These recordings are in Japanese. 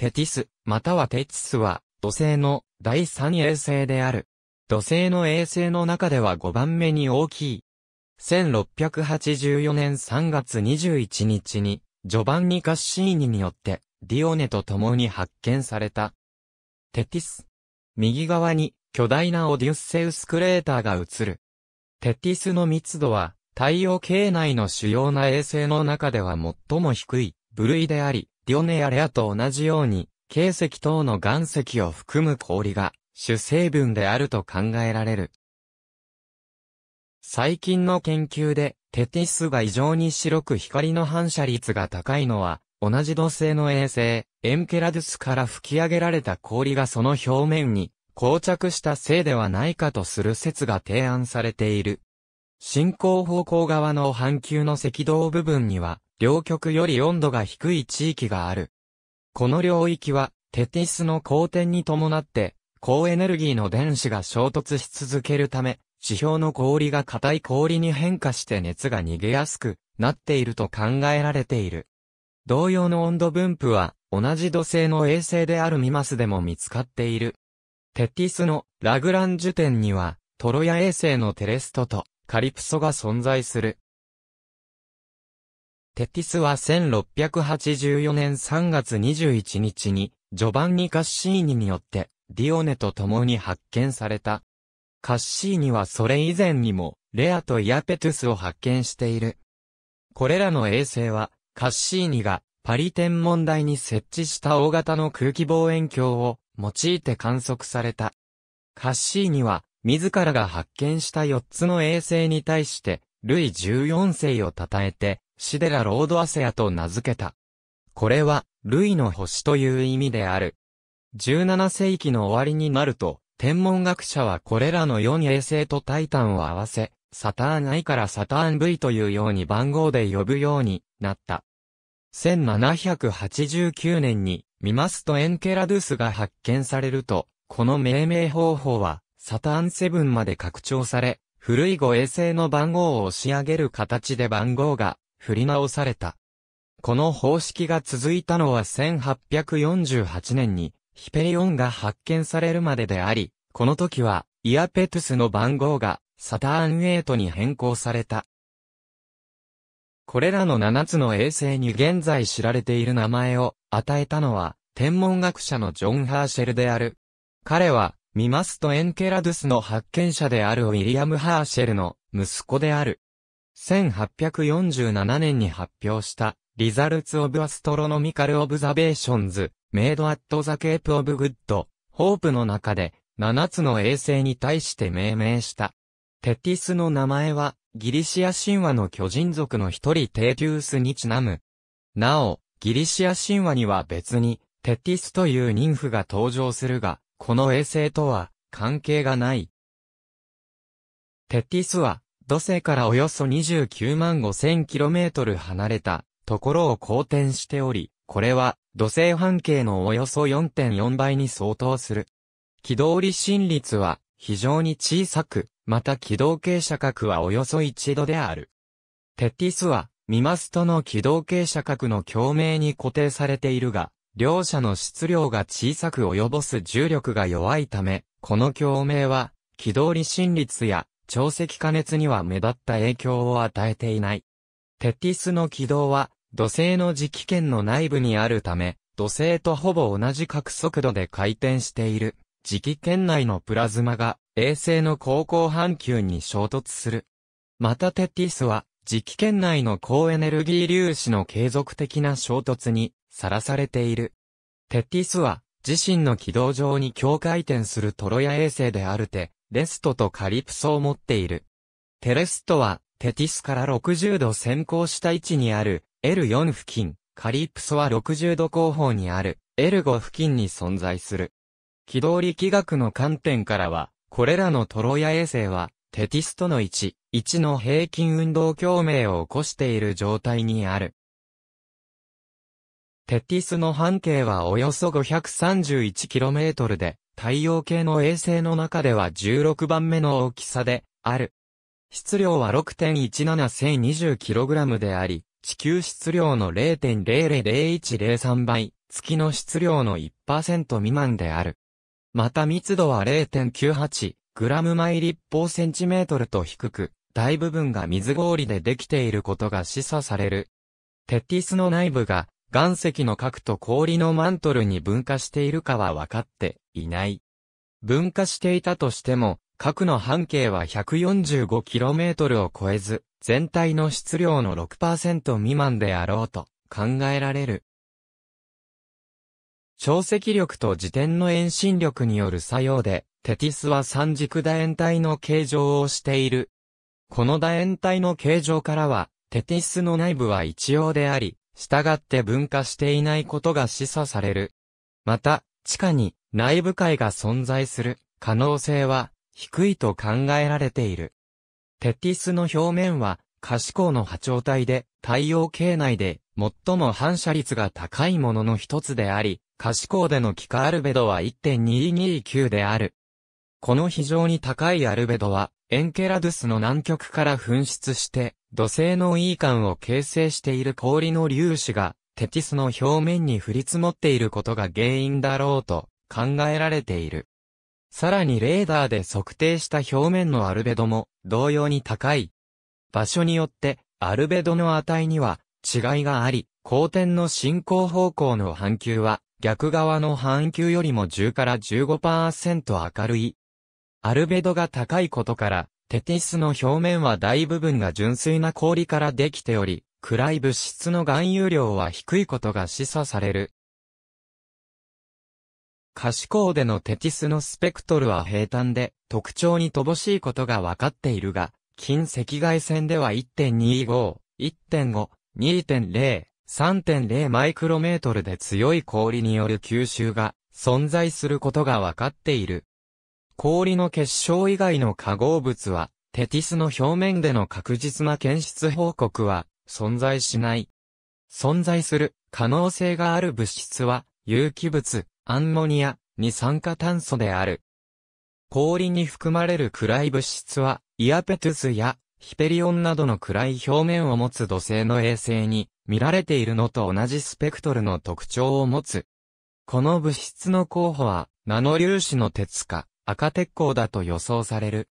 テティス、またはテティスは、土星の第三衛星である。土星の衛星の中では5番目に大きい。1684年3月21日に、序盤にカッシーニによって、ディオネと共に発見された。テティス。右側に、巨大なオデュッセウスクレーターが映る。テティスの密度は、太陽系内の主要な衛星の中では最も低い部類であり、リオネアレアと同じように、形石等の岩石を含む氷が主成分であると考えられる。最近の研究で、テティスが異常に白く光の反射率が高いのは、同じ土星の衛星、エンケラドゥスから吹き上げられた氷がその表面に膠着したせいではないかとする説が提案されている。進行方向側の半球の赤道部分には、両極より温度が低い地域がある。この領域は、テティスの交点に伴って、高エネルギーの電子が衝突し続けるため、地表の氷が硬い氷に変化して熱が逃げやすくなっていると考えられている。同様の温度分布は同じ土星の衛星であるミマスでも見つかっている。テティスのラグランジュ点にはトロヤ衛星のテレストとカリプソが存在する。テティスは1684年3月21日に、序盤にカッシーニによって、ディオネと共に発見された。カッシーニはそれ以前にも、レアとイアペトゥスを発見している。これらの衛星は、カッシーニがパリ天文台に設置した大型の空気望遠鏡を用いて観測された。カッシーニは、自らが発見した4つの衛星に対して、ルイ14世を称えて、シデラ・ロード・アセアと名付けた。これは、類の星という意味である。17世紀の終わりになると、天文学者はこれらの4衛星とタイタンを合わせ、サターン I からサターン V というように番号で呼ぶようになった。1789年に、ミマスとエンケラドゥスが発見されると、この命名方法は、サターン7まで拡張され、古い5衛星の番号を押し上げる形で番号が振り直された。この方式が続いたのは1848年にヒペリオンが発見されるまでであり、この時はイアペトゥスの番号がサターン8に変更された。これらの7つの衛星に現在知られている名前を与えたのは天文学者のジョン・ハーシェルである。彼はミマスとエンケラドゥスの発見者であるウィリアム・ハーシェルの息子である。1847年に発表した、リザルツ・オブ・アストロノミカル・オブザベーションズ、メイド・アット・ザ・ケープ・オブ・グッド、ホープの中で、7つの衛星に対して命名した。テティスの名前は、ギリシア神話の巨人族の一人テーティウスにちなむ。なお、ギリシア神話には別に、テティスという人夫が登場するが、この衛星とは関係がない。テティスは土星からおよそ29万5ロメー k m 離れたところを公転しており、これは土星半径のおよそ4.4倍に相当する。軌道離心率は非常に小さく、また軌道傾斜角はおよそ1度である。テティスは、ミマストの軌道傾斜角の共鳴に固定されているが、両者の質量が小さく及ぼす重力が弱いため、この共鳴は、軌道離心率や潮汐加熱には目立った影響を与えていない。テティスの軌道は、土星の磁気圏の内部にあるため、土星とほぼ同じ角速度で回転している。磁気圏内のプラズマが衛星の高校半球に衝突する。またテティスは磁気圏内の高エネルギー粒子の継続的な衝突にさらされている。テティスは自身の軌道上に境界点するトロヤ衛星であるて、レストとカリプソを持っている。テレストは、テティスから60度先行した位置にある L4 付近、カリプソは60度後方にある L5 付近に存在する。軌道力学の観点からは、これらのトロヤ衛星は、テティスとの位置、位置の平均運動共鳴を起こしている状態にある。テティスの半径はおよそ 531km で、太陽系の衛星の中では16番目の大きさで、ある。質量は 6.1710kg であり、地球質量の0.000103倍、月の質量の1%未満である。また密度は 0.98g 毎立方センチメートルと低く、大部分が水氷でできていることが示唆される。テッティスの内部が岩石の核と氷のマントルに分化しているかは分かっていない。分化していたとしても、核の半径は 145km を超えず、全体の質量の6%未満であろうと考えられる。潮積力と自転の遠心力による作用で、テティスは三軸楕円体の形状をしている。この楕円体の形状からは、テティスの内部は一様であり、従って分化していないことが示唆される。また、地下に内部界が存在する可能性は低いと考えられている。テティスの表面は可視光の波長帯で太陽系内で最も反射率が高いものの一つであり、可視光での気化アルベドは1.229である。この非常に高いアルベドはエンケラドゥスの南極から噴出して土星の E 間を形成している氷の粒子が、テティスの表面に降り積もっていることが原因だろうと考えられている。さらにレーダーで測定した表面のアルベドも同様に高い。場所によってアルベドの値には違いがあり、光点の進行方向の半球は逆側の半球よりも10から15%明るい。アルベドが高いことからテティスの表面は大部分が純粋な氷からできており、暗い物質の含有量は低いことが示唆される。可視光でのテティスのスペクトルは平坦で、特徴に乏しいことが分かっているが、近赤外線では1.25、1.5、2.0、3.0マイクロメートルで強い氷による吸収が存在することが分かっている。氷の結晶以外の化合物は、テティスの表面での確実な検出報告は存在しない。存在する可能性がある物質は有機物、アンモニア、二酸化炭素である。氷に含まれる暗い物質はイアペトゥスやヒペリオンなどの暗い表面を持つ土星の衛星に見られているのと同じスペクトルの特徴を持つ。この物質の候補はナノ粒子の鉄か赤鉄鋼だと予想される。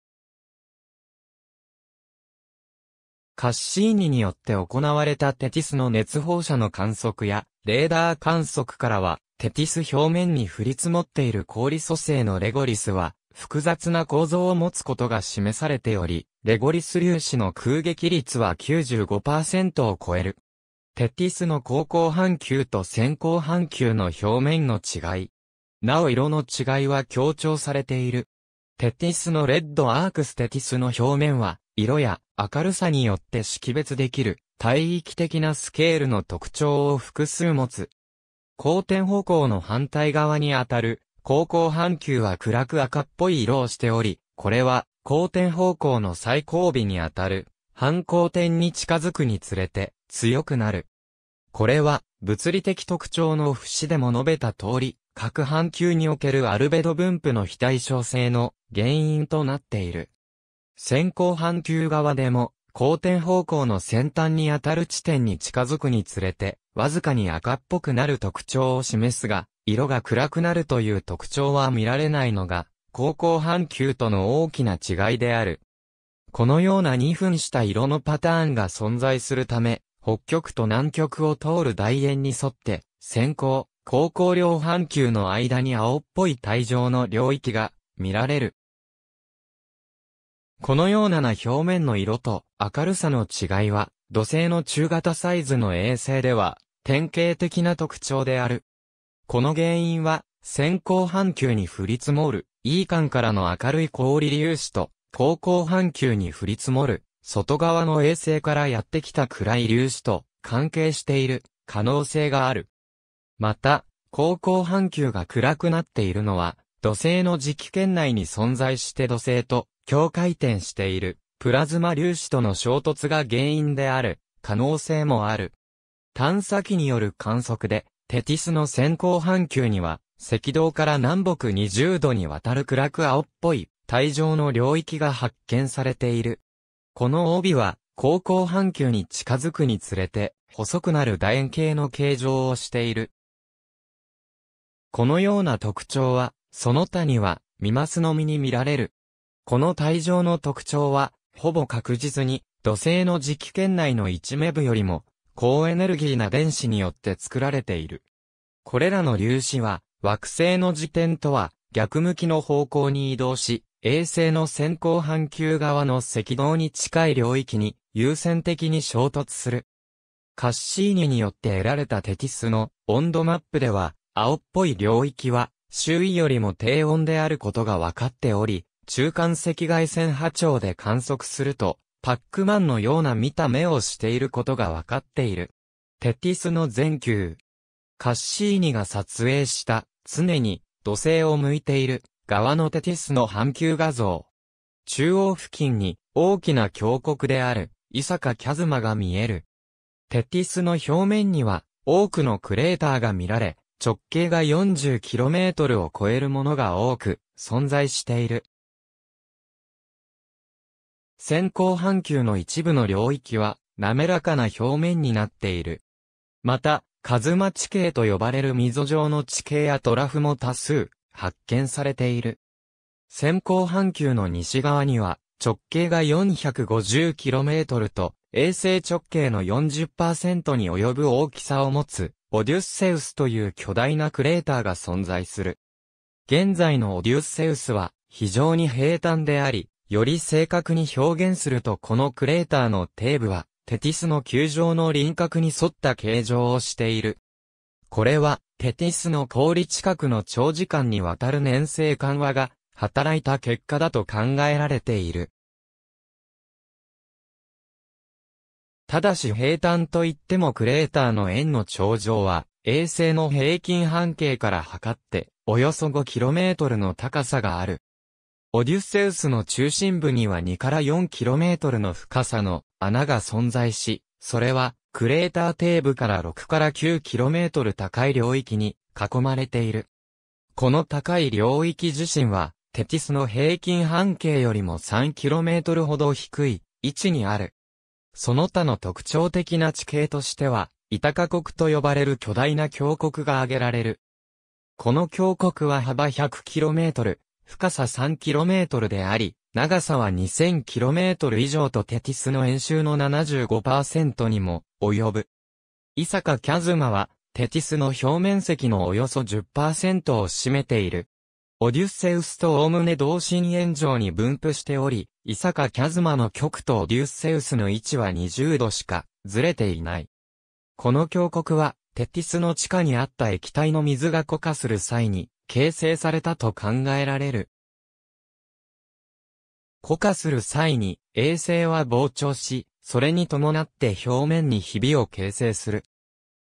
カッシーニによって行われたテティスの熱放射の観測や、レーダー観測からは、テティス表面に降り積もっている氷組成のレゴリスは、複雑な構造を持つことが示されており、レゴリス粒子の空撃率は95%を超える。テティスの高校半球と先行半球の表面の違い。なお色の違いは強調されている。テティスのレッドアークステティスの表面は、色や明るさによって識別できる、帯域的なスケールの特徴を複数持つ。後点方向の反対側にあたる、後後半球は暗く赤っぽい色をしており、これは、後点方向の最後尾にあたる、反光点に近づくにつれて、強くなる。これは、物理的特徴の節でも述べた通り、各半球におけるアルベド分布の非対称性の原因となっている。先行半球側でも、交点方向の先端に当たる地点に近づくにつれて、わずかに赤っぽくなる特徴を示すが、色が暗くなるという特徴は見られないのが、高校半球との大きな違いである。このような2分した色のパターンが存在するため、北極と南極を通る大円に沿って、先行、高校量半球の間に青っぽい帯状の領域が見られる。このようなな表面の色と明るさの違いは、土星の中型サイズの衛星では、典型的な特徴である。この原因は、先行半球に降り積もる、E 間からの明るい氷粒子と、高校半球に降り積もる、外側の衛星からやってきた暗い粒子と関係している可能性がある。また、高校半球が暗くなっているのは、土星の磁気圏内に存在して土星と境界点しているプラズマ粒子との衝突が原因である可能性もある。探査機による観測で、テティスの先行半球には、赤道から南北20度にわたる暗く青っぽい帯状の領域が発見されている。この帯は、高校半球に近づくにつれて、細くなる楕円形の形状をしている。このような特徴は、その他には、ミマスのみに見られる。この体状の特徴は、ほぼ確実に、土星の磁気圏内の一目部よりも、高エネルギーな電子によって作られている。これらの粒子は、惑星の時点とは、逆向きの方向に移動し、衛星の先行半球側の赤道に近い領域に優先的に衝突する。カッシーニによって得られたテキスの温度マップでは、青っぽい領域は、周囲よりも低温であることが分かっており、中間赤外線波長で観測すると、パックマンのような見た目をしていることが分かっている。テティスの全球。カッシーニが撮影した、常に土星を向いている側のテティスの半球画像。中央付近に大きな峡谷であるイサカキャズマが見える。テティスの表面には多くのクレーターが見られ、直径が 40km を超えるものが多く存在している。先行半球の一部の領域は滑らかな表面になっている。また、カズマ地形と呼ばれる溝状の地形やトラフも多数発見されている。先行半球の西側には直径が 450km と衛星直径の40%に及ぶ大きさを持つオデュッセウスという巨大なクレーターが存在する。現在のオデュッセウスは非常に平坦であり、より正確に表現するとこのクレーターの底部はテティスの球状の輪郭に沿った形状をしている。これはテティスの氷近くの長時間にわたる粘性緩和が働いた結果だと考えられている。ただし平坦といってもクレーターの円の頂上は、衛星の平均半径から測って、およそ 5km の高さがある。オデュッセウスの中心部には2から 4km の深さの穴が存在し、それはクレーター底部から6から 9km 高い領域に囲まれている。この高い領域自身は、テティスの平均半径よりも 3km ほど低い位置にある。その他の特徴的な地形としては、イタカ国と呼ばれる巨大な峡谷が挙げられる。この峡谷は幅 100km、深さ 3km であり、長さは 2000km 以上とテティスの円周の75%にも及ぶ。イサカキャズマはテティスの表面積のおよそ10%を占めている。オデュッセウスと概ね同心円状に分布しており、イサカ・キャズマの極とオデュッセウスの位置は20度しかずれていない。この峡谷は、テティスの地下にあった液体の水が固化する際に形成されたと考えられる。固化する際に衛星は膨張し、それに伴って表面にひびを形成する。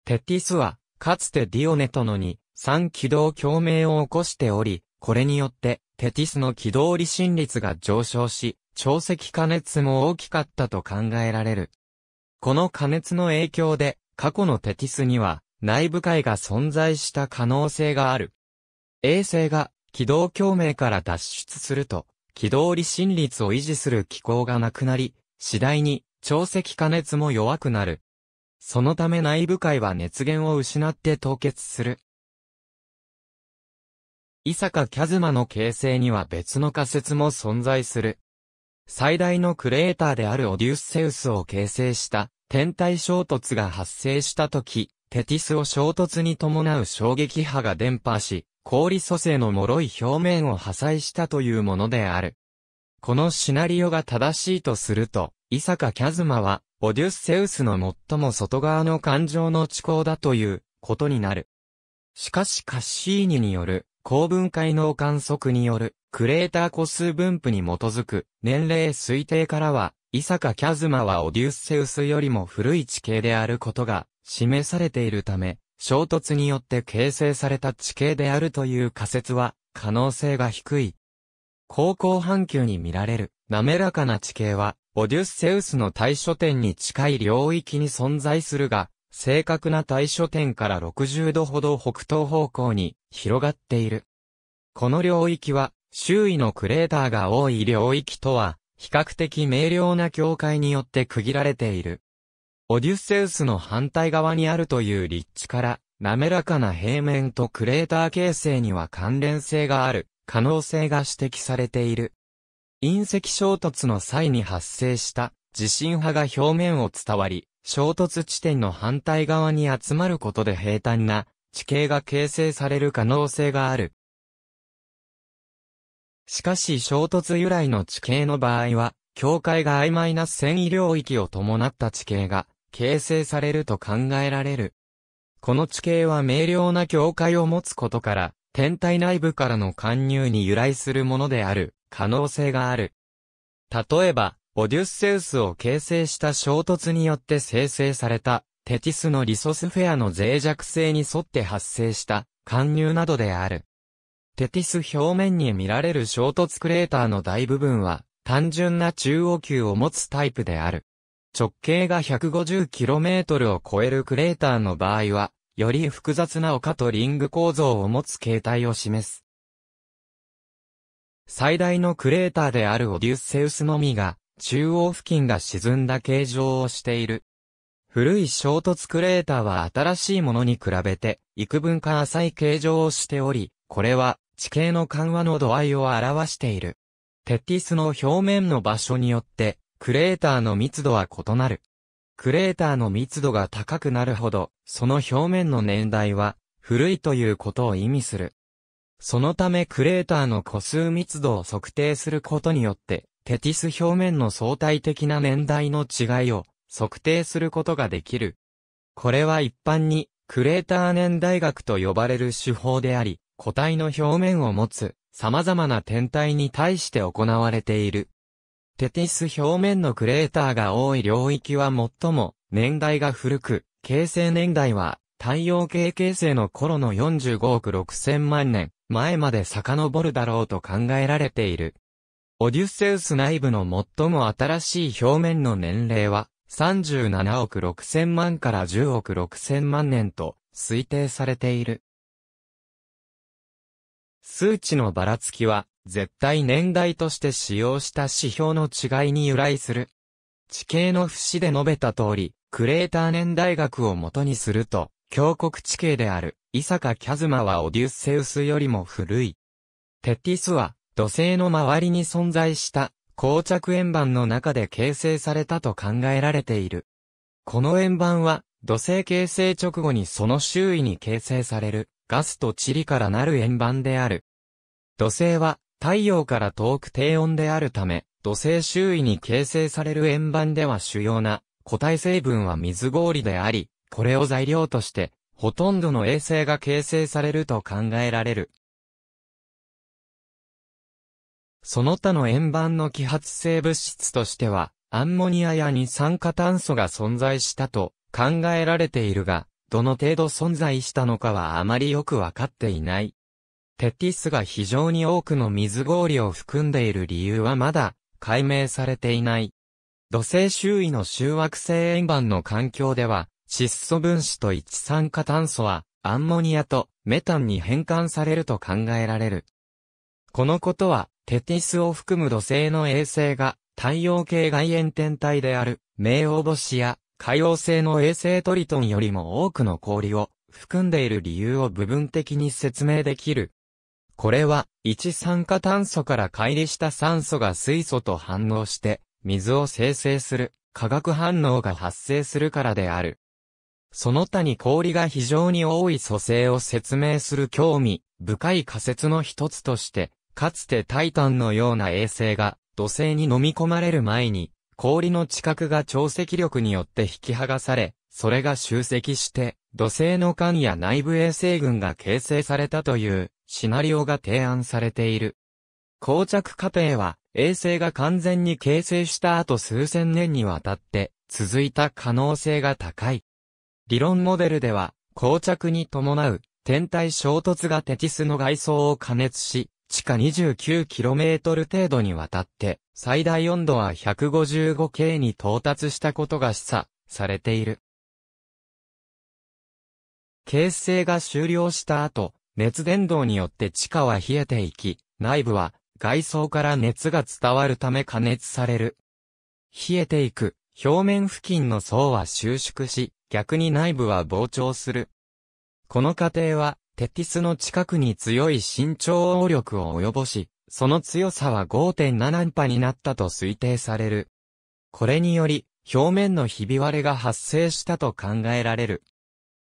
テティスは、かつてディオネトのに、三軌道共鳴を起こしており、これによって、テティスの軌道離心率が上昇し、潮石加熱も大きかったと考えられる。この加熱の影響で、過去のテティスには、内部界が存在した可能性がある。衛星が軌道共鳴から脱出すると、軌道離心率を維持する機構がなくなり、次第に潮石加熱も弱くなる。そのため内部界は熱源を失って凍結する。伊坂キャズマの形成には別の仮説も存在する。最大のクレーターであるオデュッセウスを形成した天体衝突が発生した時、テティスを衝突に伴う衝撃波が伝播し、氷蘇生の脆い表面を破砕したというものである。このシナリオが正しいとすると、伊坂キャズマは、オデュッセウスの最も外側の感情の地高だということになる。しかしカッシーニによる高分解能観測によるクレーター個数分布に基づく年齢推定からは、イサカ・キャズマはオデュッセウスよりも古い地形であることが示されているため、衝突によって形成された地形であるという仮説は可能性が低い。高校半球に見られる滑らかな地形は、オデュッセウスの対処点に近い領域に存在するが、正確な対処点から60度ほど北東方向に広がっている。この領域は、周囲のクレーターが多い領域とは、比較的明瞭な境界によって区切られている。オデュッセウスの反対側にあるという立地から、滑らかな平面とクレーター形成には関連性がある、可能性が指摘されている。隕石衝突の際に発生した地震波が表面を伝わり、衝突地点の反対側に集まることで平坦な地形が形成される可能性がある。しかし衝突由来の地形の場合は、境界が曖昧な繊維領域を伴った地形が形成されると考えられる。この地形は明瞭な境界を持つことから、天体内部からの貫入に由来するものである可能性がある。例えば、オデュッセウスを形成した衝突によって生成されたテティスのリソスフェアの脆弱性に沿って発生した貫入などである。テティス表面に見られる衝突クレーターの大部分は単純な中央球を持つタイプである。直径が 150km を超えるクレーターの場合は、より複雑な丘とリング構造を持つ形態を示す。最大のクレーターであるオデュッセウスのみが、中央付近が沈んだ形状をしている。古い衝突クレーターは新しいものに比べて、幾分か浅い形状をしており、これは地形の緩和の度合いを表している。テティスの表面の場所によって、クレーターの密度は異なる。クレーターの密度が高くなるほど、その表面の年代は、古いということを意味する。そのためクレーターの個数密度を測定することによって、テティス表面の相対的な年代の違いを測定することができる。これは一般にクレーター年大学と呼ばれる手法であり、個体の表面を持つ様々な天体に対して行われている。テティス表面のクレーターが多い領域は最も年代が古く、形成年代は太陽系形成の頃の45億6000万年前まで遡るだろうと考えられている。オデュッセウス内部の最も新しい表面の年齢は37億6千万から10億6千万年と推定されている。数値のばらつきは、絶対年代として使用した指標の違いに由来する。地形の節で述べた通り、クレーター年代学を元にすると、峡谷地形である、イサカ・キャズマはオデュッセウスよりも古い。テティスは、土星の周りに存在した膠着円盤の中で形成されたと考えられている。この円盤は、土星形成直後にその周囲に形成される、ガスと塵からなる円盤である。土星は、太陽から遠く低温であるため、土星周囲に形成される円盤では主要な固体成分は水氷であり、これを材料として、ほとんどの衛星が形成されると考えられる。その他の円盤の揮発性物質としては、アンモニアや二酸化炭素が存在したと考えられているが、どの程度存在したのかはあまりよくわかっていない。テティスが非常に多くの水氷を含んでいる理由はまだ解明されていない。土星周囲の周惑星円盤の環境では、窒素分子と一酸化炭素はアンモニアとメタンに変換されると考えられる。このことはテティスを含む土星の衛星が太陽系外縁天体である冥王星や海洋星の衛星トリトンよりも多くの氷を含んでいる理由を部分的に説明できる。これは、一酸化炭素から乖離した酸素が水素と反応して、水を生成する化学反応が発生するからである。その他に氷が非常に多い素性を説明する興味深い仮説の一つとしてかつてタイタンのような衛星が土星に飲み込まれる前に、氷の地殻が潮汐力によって引き剥がされ、それが集積して、土星の間や内部衛星群が形成されたというシナリオが提案されている。膠着過程は、衛星が完全に形成した後数千年にわたって続いた可能性が高い。理論モデルでは、膠着に伴う天体衝突がテティスの外装を加熱し、地下 29km 程度にわたって、最大温度は 155K に到達したことが示唆されている。形成が終了した後、熱伝導によって地下は冷えていき、内部は外装から熱が伝わるため加熱される。冷えていく表面付近の層は収縮し、逆に内部は膨張する。この過程はテティスの近くに強い身長応力を及ぼし、その強さは5.7波になったと推定される。これにより、表面のひび割れが発生したと考えられる。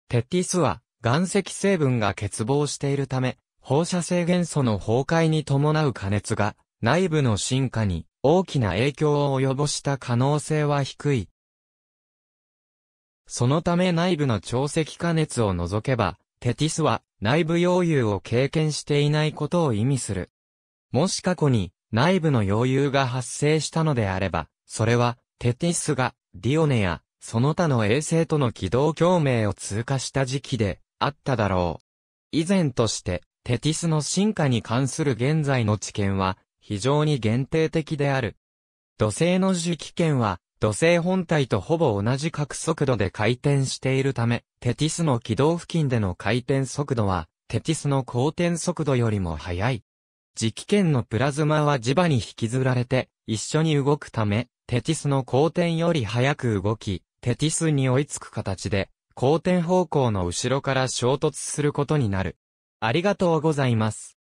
テティスは、岩石成分が欠乏しているため、放射性元素の崩壊に伴う加熱が、内部の進化に大きな影響を及ぼした可能性は低い。そのため内部の潮石加熱を除けば、テティスは内部溶融を経験していないことを意味する。もし過去に内部の溶融が発生したのであれば、それはテティスがディオネやその他の衛星との軌道共鳴を通過した時期であっただろう。以前としてテティスの進化に関する現在の知見は非常に限定的である。土星の磁気圏は土星本体とほぼ同じ角速度で回転しているため、テティスの軌道付近での回転速度は、テティスの公転速度よりも速い。磁気圏のプラズマは磁場に引きずられて、一緒に動くため、テティスの公転より速く動き、テティスに追いつく形で、公転方向の後ろから衝突することになる。ありがとうございます。